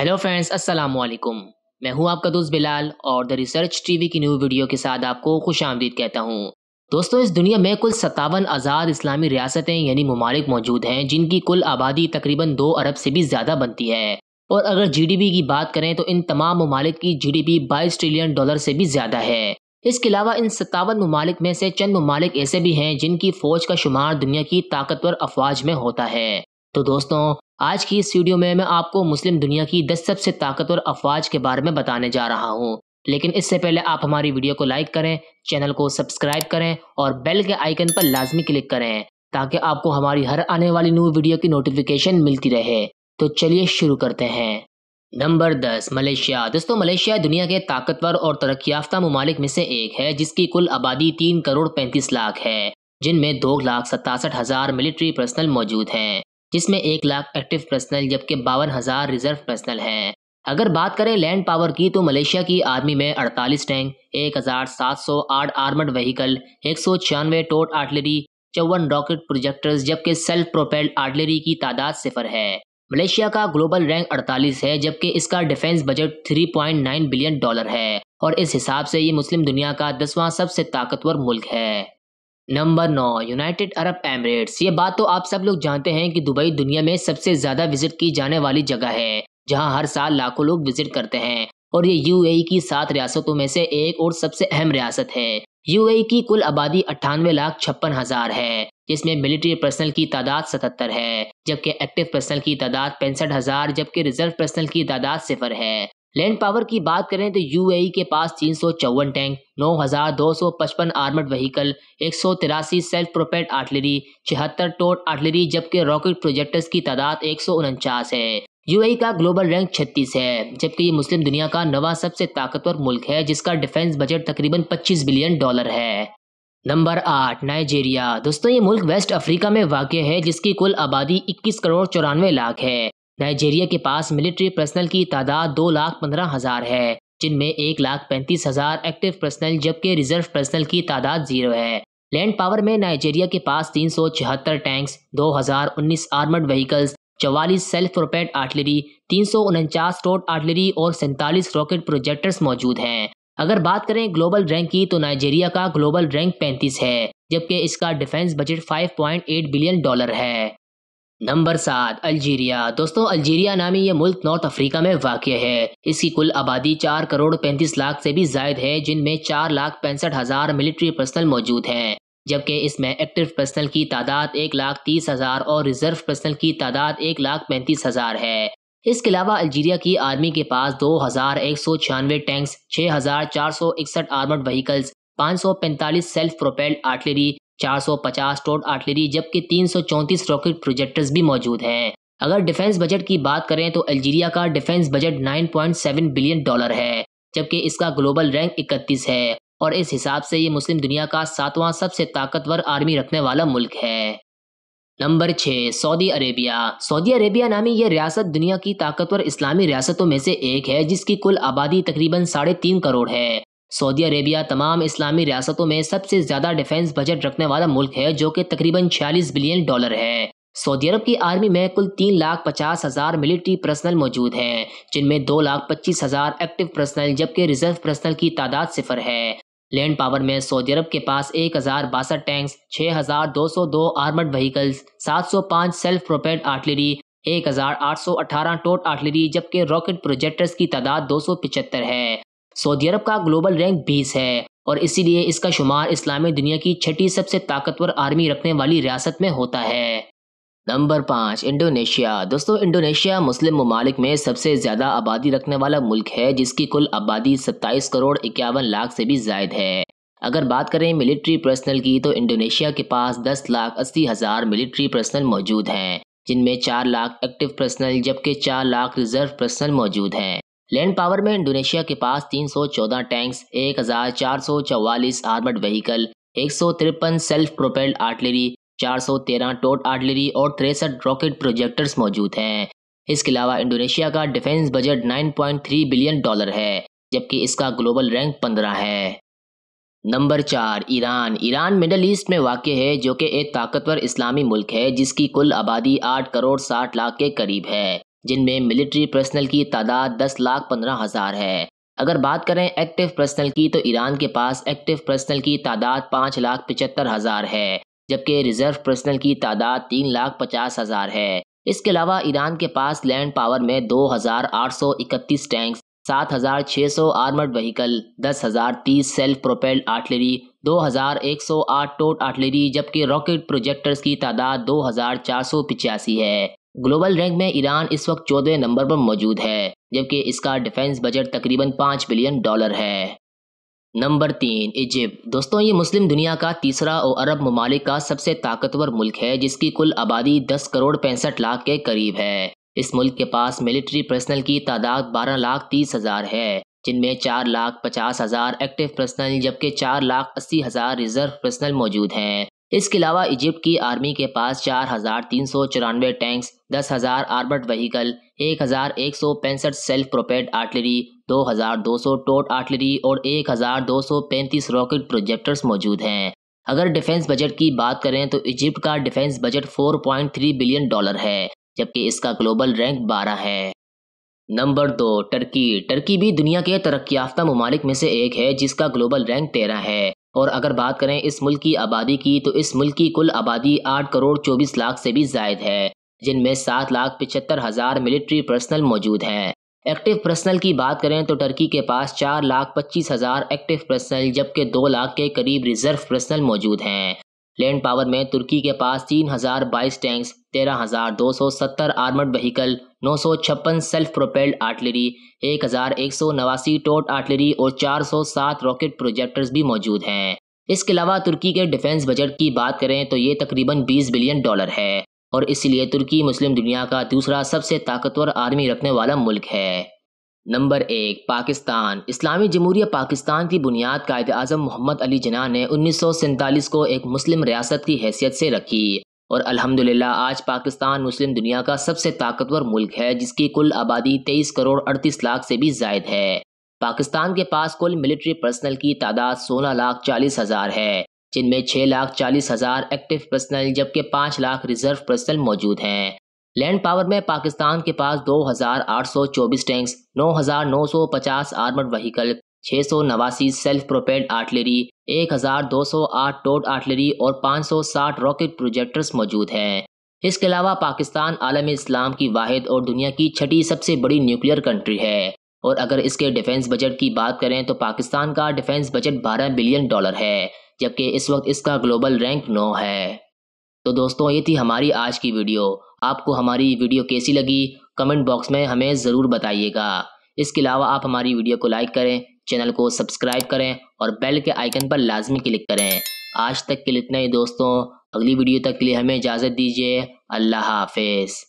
hello friends अस्सलाम वालेकुम मैं हूं आपका दोस्त बिलाल और द रिसर्च टीवी की न्यू वीडियो के साथ आपको खुश आमदीद कहता हूं दोस्तों इस दुनिया में कुल सतावन आज़ाद इस्लामी रियासतें यानी ममालिक मौजूद हैं जिनकी कुल आबादी तकरीबन दो अरब से भी ज़्यादा बनती है और अगर जी की बात करें तो इन तमाम ममालिक की जी डी ट्रिलियन डॉलर से भी ज़्यादा है इसके अलावा इन सत्तावन ममालिक में से चंद ममालिक ऐसे भी हैं जिनकी फ़ौज का शुमार दुनिया की ताकतवर अफवाज में होता है तो दोस्तों आज की इस वीडियो में मैं आपको मुस्लिम दुनिया की 10 सबसे ताकतवर अफवाज के बारे में बताने जा रहा हूँ लेकिन इससे पहले आप हमारी वीडियो को लाइक करें चैनल को सब्सक्राइब करें और बेल के आइकन पर लाजमी क्लिक करें ताकि आपको हमारी हर आने वाली न्यू वीडियो की नोटिफिकेशन मिलती रहे तो चलिए शुरू करते हैं नंबर दस मलेशिया दोस्तों मलेशिया दुनिया के ताकतवर और तरक्की याफ्ता ममालिक में से एक है जिसकी कुल आबादी तीन करोड़ पैंतीस लाख है जिनमें दो लाख सतासठ हज़ार मिलिट्री पर्सनल मौजूद हैं जिसमें एक लाख एक्टिव पर्सनल जबकि बावन हजार रिजर्व पर्सनल हैं अगर बात करें लैंड पावर की तो मलेशिया की आर्मी में 48 टैंक 1708 आर्मड व्हीकल एक सौ छियानवे टोट आर्टिलरी चौवन रॉकेट प्रोजेक्टर्स जबकि सेल्फ प्रोपेल्ड आर्टिलरी की तादाद सिफर है मलेशिया का ग्लोबल रैंक 48 है जबकि इसका डिफेंस बजट 3.9 बिलियन डॉलर है और इस हिसाब से ये मुस्लिम दुनिया का दसवां सबसे ताकतवर मुल्क है नंबर नौ यूनाइटेड अरब एमरेट्स ये बात तो आप सब लोग जानते हैं कि दुबई दुनिया में सबसे ज्यादा विजिट की जाने वाली जगह है जहां हर साल लाखों लोग विजिट करते हैं और ये यूएई e की सात रियासतों में से एक और सबसे अहम रियासत है यूएई e की कुल आबादी अट्ठानवे लाख छप्पन हजार है जिसमें मिलिट्री पर्सनल की तादाद सतहत्तर है जबकि एक्टिव पर्सनल की तादाद पैंसठ हजार जबकि रिजर्व पर्सनल की तादाद सिफर है लैंड पावर की बात करें तो यूएई के पास तीन टैंक 9,255 आर्मर्ड व्हीकल एक सेल्फ प्रोपेट आर्टिलरी छिहत्तर टोट आर्टिलरी जबकि रॉकेट प्रोजेक्टर्स की तादाद एक है यूएई का ग्लोबल रैंक 36 है जबकि ये मुस्लिम दुनिया का नवा सबसे ताकतवर मुल्क है जिसका डिफेंस बजट तकरीबन 25 बिलियन डॉलर है नंबर आठ नाइजीरिया दोस्तों ये मुल्क वेस्ट अफ्रीका में वाक़ है जिसकी कुल आबादी 21 करोड़ चौरानवे लाख है नाइजेरिया के पास मिलिट्री पर्सनल की तादाद दो लाख पंद्रह हजार है जिनमें एक लाख पैंतीस हजार एक्टिव पर्सनल जबकि रिजर्व पर्सनल की तादाद जीरो है लैंड पावर में नाइजेरिया के पास तीन सौ छिहत्तर टैंक्स दो हजार उन्नीस आर्मड व्हीकल्स चवालीस सेल्फ प्रोपेड आर्टिलरी तीन सौ उनचास टोट आर्टिलरी और सैंतालीस रॉकेट प्रोजेक्टर्स मौजूद हैं अगर बात करें ग्लोबल रैंक की तो नाइजेरिया का ग्लोबल रैंक 35 है जबकि इसका डिफेंस बजट 5.8 बिलियन डॉलर है नंबर सात अल्जीरिया दोस्तों अल्जीरिया नामी ये मुल्क नॉर्थ अफ्रीका में वाक़ है इसकी कुल आबादी चार करोड़ पैंतीस लाख से भी जायद है जिनमें चार लाख पैंसठ हज़ार मिलिट्री पर्सनल मौजूद हैं जबकि इसमें एक्टिव पर्सनल की तादाद एक लाख तीस हज़ार और रिजर्व पर्सनल की तादाद एक लाख पैंतीस हज़ार है इसके अलावा अल्जीरिया की आर्मी के पास दो हज़ार एक सौ छियानवे टैंक्स छः हज़ार चार सौ इकसठ आर्मड व्हीकल्स पाँच सौ पैंतालीस self propelled artillery 450 towed artillery जबकि 334 रॉकेट प्रोजेक्टर्स भी मौजूद हैं अगर डिफेंस बजट की बात करें तो अल्जीरिया का डिफेंस बजट 9.7 बिलियन डॉलर है जबकि इसका ग्लोबल रैंक 31 है और इस हिसाब से ये मुस्लिम दुनिया का सातवां सबसे ताकतवर आर्मी रखने वाला मुल्क है नंबर छः सऊदी अरेबिया सऊदी अरेबिया नामी यह रियासत दुनिया की ताकतवर इस्लामी रियासतों में से एक है जिसकी कुल आबादी तकरीबन साढ़े तीन करोड़ है सऊदी अरेबिया तमाम इस्लामी रियासतों में सबसे ज्यादा डिफेंस बजट रखने वाला मुल्क है जो कि तकरीबन छियालीस बिलियन डॉलर है सऊदी अरब की आर्मी में कुल तीन लाख पचास हजार मिलिट्री पर्सनल मौजूद हैं जिनमें दो लाख पच्चीस हजार एक्टिव पर्सनल जबकि रिजर्व पर्सनल की तादाद सिफर है लैंड पावर में सऊदी अरब के पास एक हजार बासठ टैंक्स छह हजार दो सौ दो आर्मड व्हीकल्स सात सौ पाँच सेल्फ प्रोपेड आर्टिलरी एक हजार आठ सौ अठारह टोट आर्टिलरी जबकि रॉकेट प्रोजेक्टर्स की तादाद दो सौ पिचहत्तर है सऊदी अरब का ग्लोबल रैंक बीस है और इसीलिए इसका शुमार इस्लामी दुनिया की छठी सबसे ताकतवर आर्मी रखने वाली रियासत में होता है नंबर पाँच इंडोनेशिया दोस्तों इंडोनेशिया मुस्लिम ममालिक में सबसे ज़्यादा आबादी रखने वाला मुल्क है जिसकी कुल आबादी 27 करोड़ इक्यावन लाख से भी जायद है अगर बात करें मिलिट्री पर्सनल की तो इंडोनेशिया के पास 10 लाख अस्सी हज़ार मिलिट्री पर्सनल मौजूद हैं जिनमें 4 लाख एक्टिव पर्सनल जबकि 4 लाख रिजर्व पर्सनल मौजूद हैं लैंड पावर में इंडोनेशिया के पास 314 टैंक्स चौवालीस आर्मर्ड व्हीकल एक self propelled artillery 413 towed artillery और तिरसठ रॉकेट प्रोजेक्टर्स मौजूद हैं इसके अलावा इंडोनेशिया का डिफेंस बजट 9.3 बिलियन डॉलर है जबकि इसका ग्लोबल रैंक 15 है नंबर चार ईरान ईरान मिडल ईस्ट में वाक़ है जो कि एक ताकतवर इस्लामी मुल्क है जिसकी कुल आबादी आठ करोड़ साठ लाख के करीब है जिनमें मिलिट्री पर्सनल की तादाद दस लाख पंद्रह हज़ार है अगर बात करें एक्टिव पर्सनल की तो ईरान के पास एक्टिव पर्सनल की तादाद पाँच लाख पचहत्तर हज़ार है जबकि रिजर्व पर्सनल की तादाद तीन लाख पचास हज़ार है इसके अलावा ईरान के पास लैंड पावर में दो हज़ार आठ सौ इकतीस टैंक सात हज़ार छः सौ आर्मर्ड व्हीकल दस हज़ार तीस सेल्फ प्रोपेल्ड आर्टिलरी दो हज़ार एक सौ आठ टोट आर्टिलरी जबकि रॉकेट प्रोजेक्टर्स की तादाद दो हज़ार चार सौ पिचासी है ग्लोबल रैंक में ईरान इस वक्त चौदह नंबर पर मौजूद है जबकि इसका डिफेंस बजट तकरीबन पाँच बिलियन डॉलर है नंबर तीन इजिप्ट दोस्तों ये मुस्लिम दुनिया का तीसरा और अरब ममालिक का सबसे ताकतवर मुल्क है जिसकी कुल आबादी दस करोड़ पैंसठ लाख के करीब है इस मुल्क के पास मिलिट्री पर्सनल की तादाद बारह लाख तीस हज़ार है जिनमें चार लाख पचास हज़ार एक्टिव पर्सनल जबकि चार लाख अस्सी हज़ार रिजर्व पर्सनल मौजूद हैं इसके अलावा इजिप्ट की आर्मी के पास चार हजार तीन सौ चौरानवे टैंक्स दस हजार आर्बर्ट वहीकल एक हजार एक सौ पैंसठ सेल्फ प्रोपेड आर्टिलरी दो हजार दो सौ टोट आर्टिलरी और एक हजार दो सौ पैंतीस रॉकेट प्रोजेक्टर्स मौजूद हैं अगर डिफेंस बजट की बात करें तो इजिप्ट का defence budget four point three billion dollar है जबकि इसका ग्लोबल रैंक बारह है नंबर दो टर्की टर्की भी दुनिया के तरक्याफ्ता ममालिक में से एक है जिसका ग्लोबल रैंक तेरह है और अगर बात करें इस मुल्क की आबादी की तो इस मुल्क की कुल आबादी आठ करोड़ चौबीस लाख से भी जायद है जिनमें सात लाख पिचहत्तर हज़ार मिलिट्री पर्सनल मौजूद हैं एक्टिव पर्सनल की बात करें तो टर्की के पास चार लाख पच्चीस हज़ार एक्टिव पर्सनल जबकि दो लाख के करीब रिजर्व पर्सनल मौजूद हैं लैंड पावर में तुर्की के पास तीन हजार बाईस टैंक्स तेरह हजार दो सौ सत्तर आर्मड व्हीकल नौ सौ छप्पन सेल्फ प्रोपेल्ड आर्टिलरी एक हजार एक सौ नवासी टोट आर्टिलरी और चार सौ सात रॉकेट प्रोजेक्टर्स भी मौजूद हैं इसके अलावा तुर्की के डिफेंस बजट की बात करें तो ये तकरीबन बीस बिलियन डॉलर है और इसलिए तुर्की मुस्लिम दुनिया का दूसरा सबसे ताकतवर आर्मी रखने वाला मुल्क है नंबर एक पाकिस्तान इस्लामी जमहूरिया पाकिस्तान की बुनियाद कायद अजम मोहम्मद अली जना ने उन्नीस को एक मुस्लिम रियासत की हैसियत से रखी और अल्हम्दुलिल्लाह आज पाकिस्तान मुस्लिम दुनिया का सबसे ताकतवर मुल्क है जिसकी कुल आबादी तेईस करोड़ अड़तीस लाख से भी जायद है पाकिस्तान के पास कुल मिलिट्री पर्सनल की तादाद सोलह लाख चालीस हज़ार है जिनमें छह लाख चालीस हज़ार एक्टिव पर्सनल जबकि पांच लाख रिजर्व पर्सनल मौजूद हैं लैंड पावर में पाकिस्तान के पास 2,824 टैंक्स 9,950 आर्मर्ड व्हीकल छः सौ नवासी self propelled artillery 1,208 towed artillery और 560 रॉकेट प्रोजेक्टर्स मौजूद हैं इसके अलावा पाकिस्तान आलम इस्लाम की वाहिद और दुनिया की छठी सबसे बड़ी न्यूक्लियर कंट्री है और अगर इसके डिफेंस बजट की बात करें तो पाकिस्तान का डिफेंस बजट 12 बिलियन डॉलर है जबकि इस वक्त इसका ग्लोबल रैंक नौ है तो दोस्तों ये थी हमारी आज की वीडियो आपको हमारी वीडियो कैसी लगी कमेंट बॉक्स में हमें ज़रूर बताइएगा इसके अलावा आप हमारी वीडियो को लाइक करें चैनल को सब्सक्राइब करें और बेल के आइकन पर लाजमी क्लिक करें आज तक के लिए इतना ही दोस्तों अगली वीडियो तक के लिए हमें इजाज़त दीजिए अल्लाह हाफिज़